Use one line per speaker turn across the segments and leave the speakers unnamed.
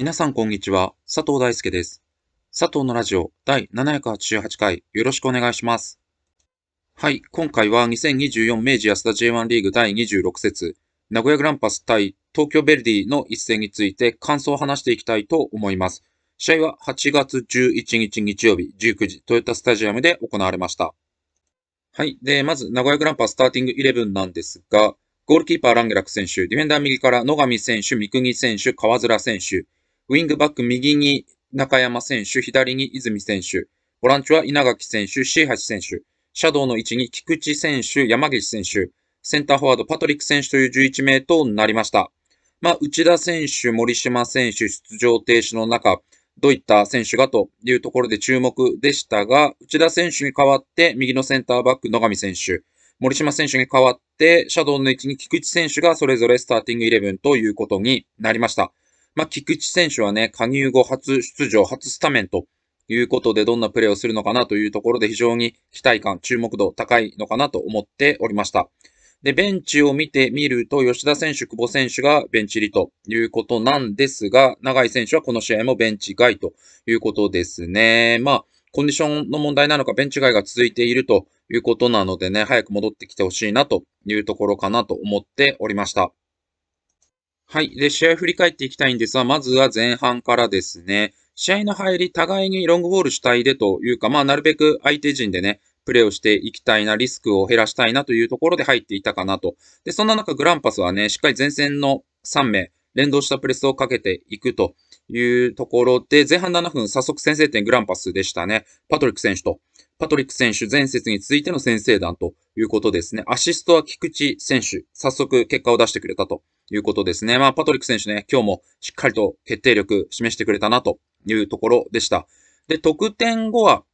皆さんこんにちは。佐藤大輔です。佐藤のラジオ第788回よろしくお願いします。はい、今回は2024明治安田 J1 リーグ第26節、名古屋グランパス対東京ベルディの一戦について感想を話していきたいと思います。試合は8月11日日曜日19時トヨタスタジアムで行われました。はい。で、まず、名古屋グランパススターティングイレブンなんですが、ゴールキーパーランゲラック選手、ディフェンダー右から野上選手、三国選手、川面選手、ウィングバック右に中山選手、左に泉選手、ボランチは稲垣選手、椎橋選手、シャドウの位置に菊池選手、山岸選手、センターフォワードパトリック選手という11名となりました。まあ、内田選手、森島選手、出場停止の中、どういった選手がというところで注目でしたが、内田選手に代わって右のセンターバック野上選手、森島選手に代わってシャドウの位置に菊池選手がそれぞれスターティングイレブンということになりました。まあ、菊池選手はね、加入後初出場、初スタメンということで、どんなプレーをするのかなというところで非常に期待感、注目度高いのかなと思っておりました。で、ベンチを見てみると、吉田選手、久保選手がベンチ入りということなんですが、永井選手はこの試合もベンチ外ということですね。まあ、コンディションの問題なのか、ベンチ外が続いているということなのでね、早く戻ってきてほしいなというところかなと思っておりました。はい。で、試合振り返っていきたいんですが、まずは前半からですね、試合の入り、互いにロングボール主体でというか、まあ、なるべく相手陣でね、プレーをしていきたいな、リスクを減らしたいなというところで入っていたかなと。で、そんな中、グランパスはね、しっかり前線の3名、連動したプレスをかけていくというところで、前半7分、早速先制点グランパスでしたね。パトリック選手と、パトリック選手前節に続いての先制弾ということですね。アシストは菊池選手、早速結果を出してくれたということですね。まあ、パトリック選手ね、今日もしっかりと決定力示してくれたなというところでした。で、得点後は、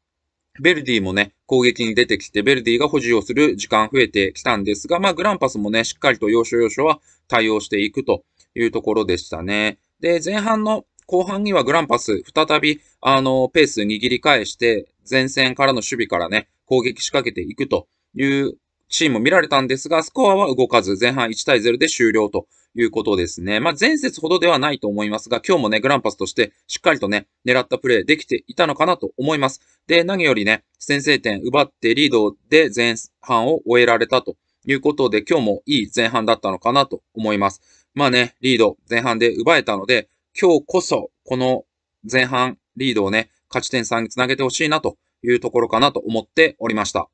ベルディもね、攻撃に出てきて、ベルディが保持をする時間増えてきたんですが、まあ、グランパスもね、しっかりと要所要所は対応していくというところでしたね。で、前半の後半にはグランパス、再び、あの、ペース握り返して、前線からの守備からね、攻撃仕掛けていくというチームも見られたんですが、スコアは動かず、前半1対0で終了ということですね。まあ、前節ほどではないと思いますが、今日もね、グランパスとしてしっかりとね、狙ったプレーできていたのかなと思います。で、何よりね、先制点奪ってリードで前半を終えられたということで、今日もいい前半だったのかなと思います。まあね、リード前半で奪えたので、今日こそ、この前半リードをね、勝ち点3につなげてほしいなというところかなと思っておりました。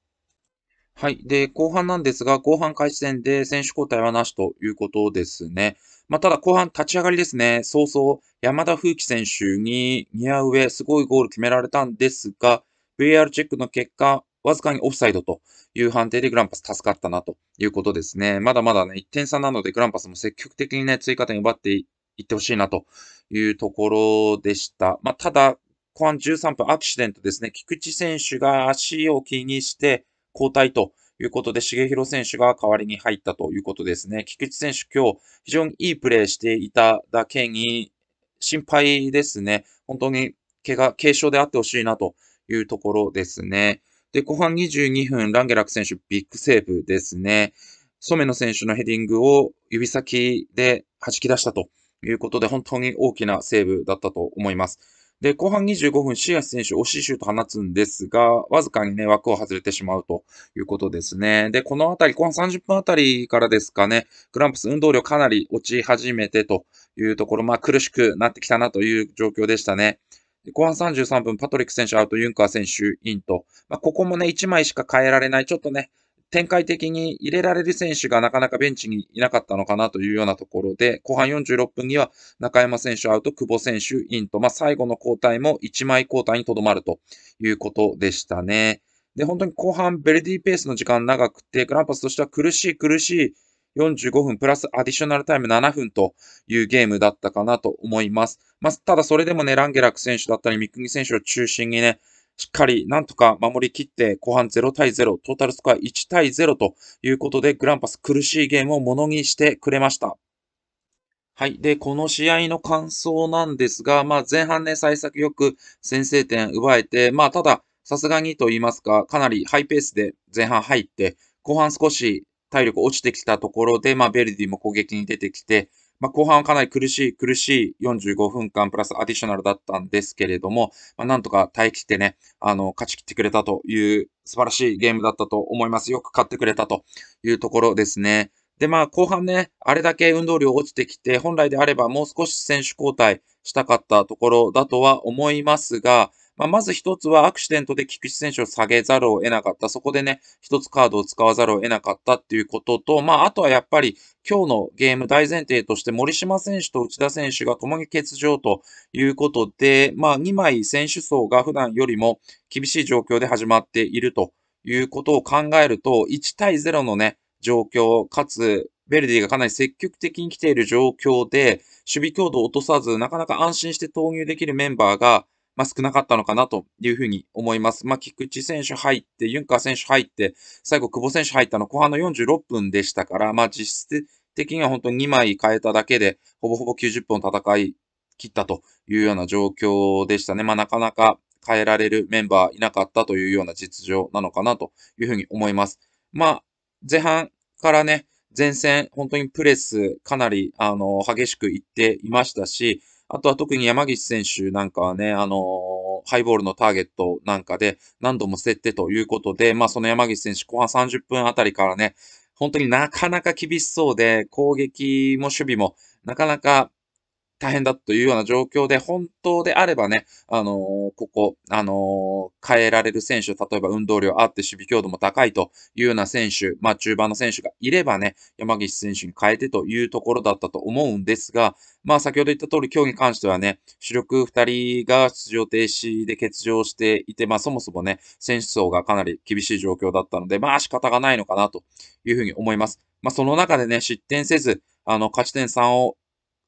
はい。で、後半なんですが、後半開始戦で選手交代はなしということですね。まあ、ただ後半立ち上がりですね。早々、山田風紀選手に似合う上、すごいゴール決められたんですが、v r チェックの結果、わずかにオフサイドという判定でグランパス助かったなということですね。まだまだね、1点差なのでグランパスも積極的にね、追加点奪って行ってほしいなというところでした。まあ、ただ、後半13分アクシデントですね。菊池選手が足を気にして交代ということで、重弘選手が代わりに入ったということですね。菊池選手今日非常にいいプレーしていただけに心配ですね。本当に怪我、軽傷であってほしいなというところですね。で、後半22分、ランゲラック選手ビッグセーブですね。染野選手のヘディングを指先で弾き出したとということで、本当に大きなセーブだったと思います。で、後半25分、シアス選手、惜しいシュート放つんですが、わずかにね、枠を外れてしまうということですね。で、このあたり、後半30分あたりからですかね、クランプス運動量かなり落ち始めてというところ、まあ苦しくなってきたなという状況でしたね。後半33分、パトリック選手アウト、ユンカー選手インと、まあ、ここもね、1枚しか変えられない、ちょっとね、展開的に入れられる選手がなかなかベンチにいなかったのかなというようなところで、後半46分には中山選手アウト、久保選手インと、まあ、最後の交代も1枚交代にとどまるということでしたね。で、本当に後半、ベルディペースの時間長くて、グランパスとしては苦しい苦しい45分プラスアディショナルタイム7分というゲームだったかなと思います。まあ、ただそれでもね、ランゲラック選手だったり、三國選手を中心にね、しっかりなんとか守りきって、後半0対0、トータルスコア1対0ということで、グランパス苦しいゲームをものにしてくれました。はい。で、この試合の感想なんですが、まあ前半ね、幸先よく先制点奪えて、まあただ、さすがにと言いますか、かなりハイペースで前半入って、後半少し体力落ちてきたところで、まあ、ベルディも攻撃に出てきて、まあ、後半はかなり苦しい苦しい45分間プラスアディショナルだったんですけれども、まあ、なんとか耐え切ってね、あの、勝ち切ってくれたという素晴らしいゲームだったと思います。よく勝ってくれたというところですね。で、まあ、後半ね、あれだけ運動量落ちてきて、本来であればもう少し選手交代、したかったところだとは思いますが、まあ、まず一つはアクシデントで菊池選手を下げざるを得なかった。そこでね、一つカードを使わざるを得なかったっていうことと、まあ、あとはやっぱり今日のゲーム大前提として森島選手と内田選手が共に欠場ということで、まあ、2枚選手層が普段よりも厳しい状況で始まっているということを考えると、1対0のね、状況、かつ、ベルディがかなり積極的に来ている状況で、守備強度を落とさず、なかなか安心して投入できるメンバーが、まあ、少なかったのかなというふうに思います。まあ、菊池選手入って、ユンカー選手入って、最後、久保選手入ったの後半の46分でしたから、まあ、実質的には本当に2枚変えただけで、ほぼほぼ90分戦い切ったというような状況でしたね。まあ、なかなか変えられるメンバーいなかったというような実情なのかなというふうに思います。まあ、前半からね、前線、本当にプレスかなり、あの、激しくいっていましたし、あとは特に山岸選手なんかはね、あのハイボールのターゲットなんかで何度も設定てということで、まあその山岸選手後半30分あたりからね、本当になかなか厳しそうで、攻撃も守備もなかなか大変だというような状況で、本当であればね、あのー、ここ、あのー、変えられる選手、例えば運動量あって守備強度も高いというような選手、まあ中盤の選手がいればね、山岸選手に変えてというところだったと思うんですが、まあ先ほど言った通り、今日に関してはね、主力2人が出場停止で欠場していて、まあそもそもね、選手層がかなり厳しい状況だったので、まあ仕方がないのかなというふうに思います。まあその中でね、失点せず、あの、勝ち点3を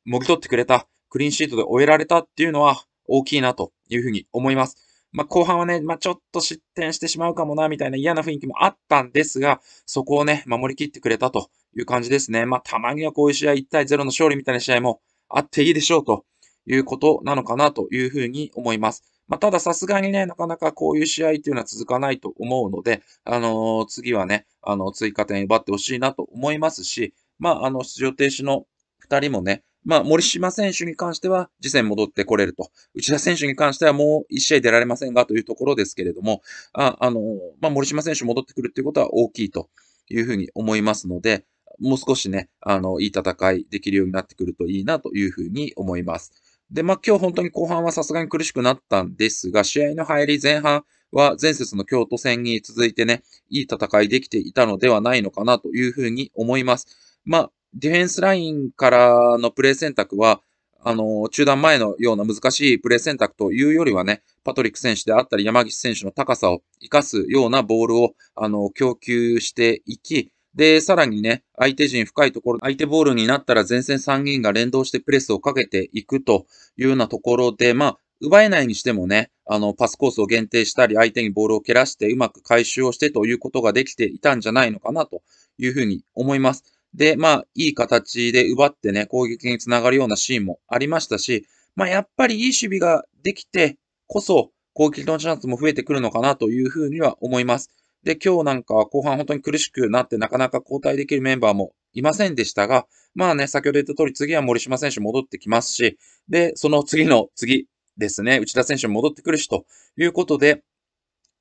もぎ取ってくれた、クリーンシートで終えられたっていうのは大きいなというふうに思います。まあ、後半はね、まあ、ちょっと失点してしまうかもな、みたいな嫌な雰囲気もあったんですが、そこをね、守りきってくれたという感じですね。まあ、たまにはこういう試合1対0の勝利みたいな試合もあっていいでしょうということなのかなというふうに思います。まあ、たださすがにね、なかなかこういう試合っていうのは続かないと思うので、あのー、次はね、あの、追加点奪ってほしいなと思いますし、まあ、あの、出場停止の2人もね、まあ、森島選手に関しては、次戦戻ってこれると。内田選手に関してはもう一試合出られませんがというところですけれども、ああの、まあ、森島選手戻ってくるということは大きいというふうに思いますので、もう少しね、あの、いい戦いできるようになってくるといいなというふうに思います。で、まあ、今日本当に後半はさすがに苦しくなったんですが、試合の入り前半は前節の京都戦に続いてね、いい戦いできていたのではないのかなというふうに思います。まあ、ディフェンスラインからのプレー選択は、あの、中断前のような難しいプレー選択というよりはね、パトリック選手であったり山岸選手の高さを活かすようなボールを、あの、供給していき、で、さらにね、相手陣深いところ、相手ボールになったら前線3人が連動してプレスをかけていくというようなところで、まあ、奪えないにしてもね、あの、パスコースを限定したり、相手にボールを蹴らして、うまく回収をしてということができていたんじゃないのかなというふうに思います。で、まあ、いい形で奪ってね、攻撃につながるようなシーンもありましたし、まあ、やっぱりいい守備ができてこそ、攻撃のチャンスも増えてくるのかなというふうには思います。で、今日なんかは後半本当に苦しくなってなかなか交代できるメンバーもいませんでしたが、まあね、先ほど言った通り次は森島選手戻ってきますし、で、その次の次ですね、内田選手戻ってくるしということで、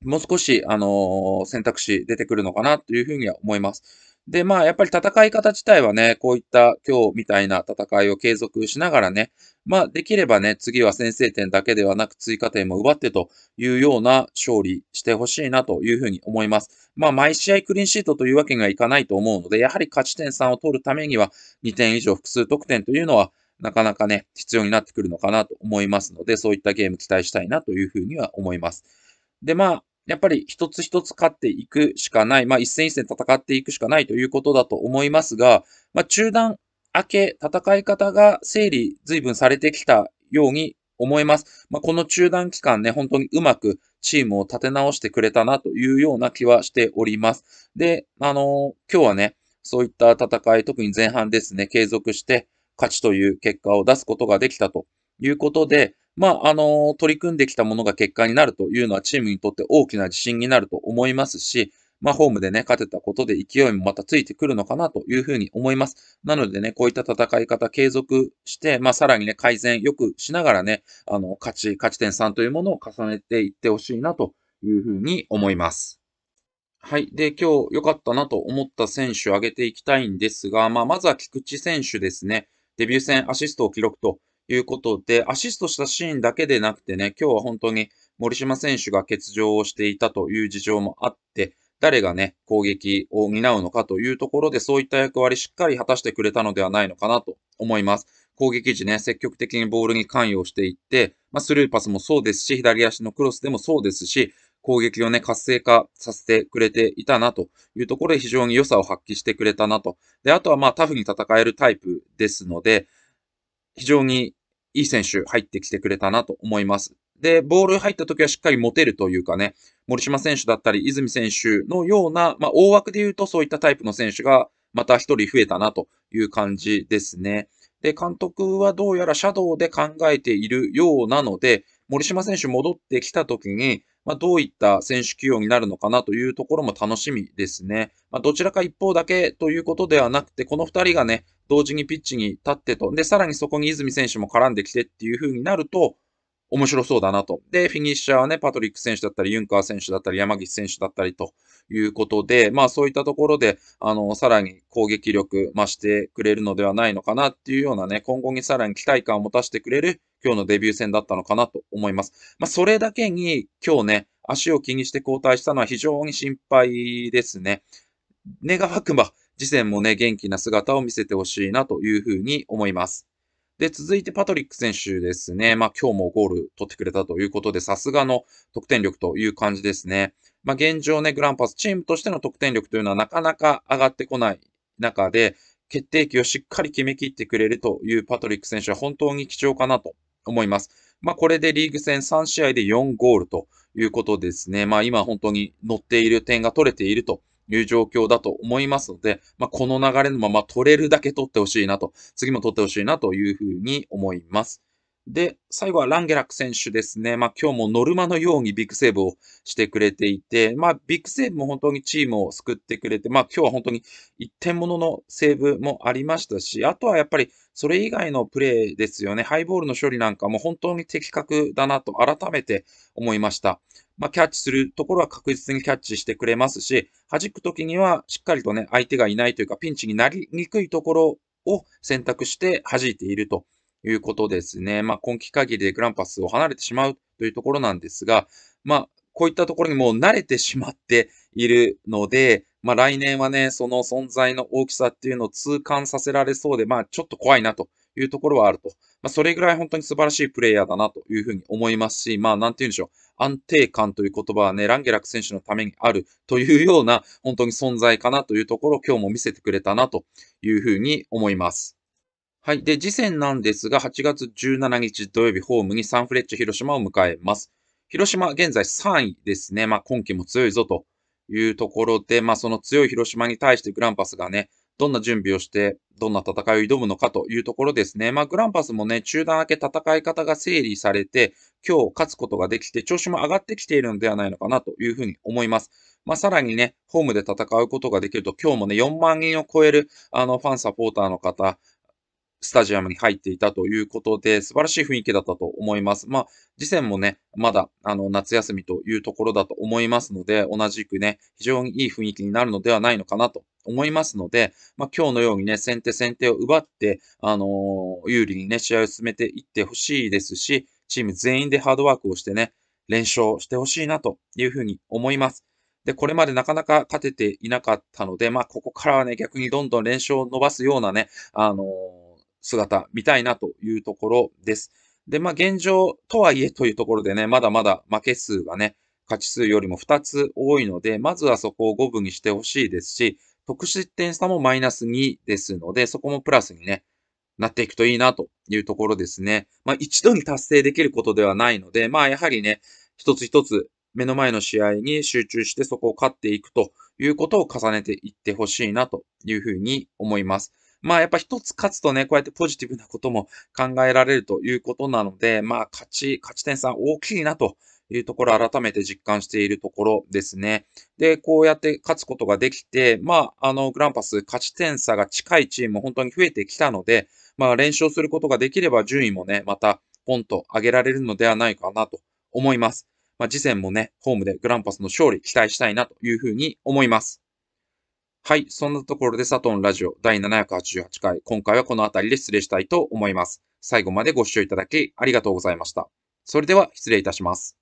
もう少し、あのー、選択肢出てくるのかなというふうには思います。で、まあ、やっぱり戦い方自体はね、こういった今日みたいな戦いを継続しながらね、まあ、できればね、次は先制点だけではなく追加点も奪ってというような勝利してほしいなというふうに思います。まあ、毎試合クリーンシートというわけにはいかないと思うので、やはり勝ち点3を取るためには2点以上複数得点というのは、なかなかね、必要になってくるのかなと思いますので、そういったゲーム期待したいなというふうには思います。で、まあ、やっぱり一つ一つ勝っていくしかない、まあ一戦一戦戦っていくしかないということだと思いますが、まあ中断明け、戦い方が整理、随分されてきたように思います。まあ、この中断期間ね、本当にうまくチームを立て直してくれたなというような気はしております。で、あのー、今日はね、そういった戦い、特に前半ですね、継続して勝ちという結果を出すことができたということで、まあ、あの、取り組んできたものが結果になるというのはチームにとって大きな自信になると思いますし、まあ、ホームでね、勝てたことで勢いもまたついてくるのかなというふうに思います。なのでね、こういった戦い方継続して、まあ、さらにね、改善よくしながらね、あの、勝ち、勝ち点3というものを重ねていってほしいなというふうに思います。はい。で、今日良かったなと思った選手を挙げていきたいんですが、まあ、まずは菊池選手ですね。デビュー戦アシストを記録ということで、アシストしたシーンだけでなくてね、今日は本当に森島選手が欠場をしていたという事情もあって、誰がね、攻撃を担うのかというところで、そういった役割しっかり果たしてくれたのではないのかなと思います。攻撃時ね、積極的にボールに関与していって、まあ、スルーパスもそうですし、左足のクロスでもそうですし、攻撃をね、活性化させてくれていたなというところで非常に良さを発揮してくれたなと。で、あとはまあタフに戦えるタイプですので、非常にいい選手入ってきてくれたなと思います。で、ボール入った時はしっかり持てるというかね、森島選手だったり、泉選手のような、まあ、大枠で言うとそういったタイプの選手がまた一人増えたなという感じですね。で、監督はどうやらシャドウで考えているようなので、森島選手戻ってきた時に、まあ、どういった選手起用になるのかなというところも楽しみですね。まあ、どちらか一方だけということではなくて、この2人がね、同時にピッチに立ってと、で、さらにそこに泉選手も絡んできてっていう風になると、面白そうだなと。で、フィニッシャーはね、パトリック選手だったり、ユンカー選手だったり、山岸選手だったりということで、まあそういったところで、あの、さらに攻撃力増してくれるのではないのかなっていうようなね、今後にさらに期待感を持たせてくれる今日のデビュー戦だったのかなと思います。まあそれだけに今日ね、足を気にして交代したのは非常に心配ですね。願わくば、次戦もね、元気な姿を見せてほしいなというふうに思います。で、続いてパトリック選手ですね。まあ今日もゴール取ってくれたということで、さすがの得点力という感じですね。まあ現状ね、グランパスチームとしての得点力というのはなかなか上がってこない中で、決定機をしっかり決めきってくれるというパトリック選手は本当に貴重かなと思います。まあこれでリーグ戦3試合で4ゴールということですね。まあ今本当に乗っている点が取れているという状況だと思いますので、まあ、この流れのまま取れるだけ取ってほしいなと、次も取ってほしいなというふうに思います。で、最後はランゲラック選手ですね。まあ、今日もノルマのようにビッグセーブをしてくれていて、まあ、ビッグセーブも本当にチームを救ってくれて、まあ、今日は本当に一点もののセーブもありましたし、あとはやっぱりそれ以外のプレーですよね。ハイボールの処理なんかも本当に的確だなと改めて思いました。まあ、キャッチするところは確実にキャッチしてくれますし、弾くときにはしっかりとね、相手がいないというか、ピンチになりにくいところを選択して弾いていると。いうことですね。まあ、今季限りでグランパスを離れてしまうというところなんですが、まあ、こういったところにもう慣れてしまっているので、まあ、来年はね、その存在の大きさっていうのを痛感させられそうで、まあ、ちょっと怖いなというところはあると。まあ、それぐらい本当に素晴らしいプレイヤーだなというふうに思いますし、まあ、なんて言うんでしょう。安定感という言葉はね、ランゲラク選手のためにあるというような、本当に存在かなというところを今日も見せてくれたなというふうに思います。はい。で、次戦なんですが、8月17日土曜日、ホームにサンフレッチェ広島を迎えます。広島、現在3位ですね。まあ、今季も強いぞというところで、まあ、その強い広島に対してグランパスがね、どんな準備をして、どんな戦いを挑むのかというところですね。まあ、グランパスもね、中断明け戦い方が整理されて、今日勝つことができて、調子も上がってきているのではないのかなというふうに思います。まあ、さらにね、ホームで戦うことができると、今日もね、4万人を超える、あの、ファンサポーターの方、スタジアムに入っていたということで、素晴らしい雰囲気だったと思います。まあ、次戦もね、まだ、あの、夏休みというところだと思いますので、同じくね、非常にいい雰囲気になるのではないのかなと思いますので、まあ、今日のようにね、先手先手を奪って、あのー、有利にね、試合を進めていってほしいですし、チーム全員でハードワークをしてね、連勝してほしいなというふうに思います。で、これまでなかなか勝てていなかったので、まあ、ここからはね、逆にどんどん連勝を伸ばすようなね、あのー姿見たいなというところです。で、まあ現状とはいえというところでね、まだまだ負け数がね、勝ち数よりも2つ多いので、まずはそこを5分にしてほしいですし、得失点差もマイナス2ですので、そこもプラスにね、なっていくといいなというところですね。まあ一度に達成できることではないので、まあやはりね、一つ一つ目の前の試合に集中してそこを勝っていくということを重ねていってほしいなというふうに思います。まあやっぱ一つ勝つとね、こうやってポジティブなことも考えられるということなので、まあ勝ち、勝ち点3大きいなというところ改めて実感しているところですね。で、こうやって勝つことができて、まあ、あの、グランパス勝ち点差が近いチームも本当に増えてきたので、まあ連勝することができれば順位もね、またポンと上げられるのではないかなと思います。まあ次戦もね、ホームでグランパスの勝利期待したいなというふうに思います。はい。そんなところでサトンラジオ第788回、今回はこの辺りで失礼したいと思います。最後までご視聴いただきありがとうございました。それでは失礼いたします。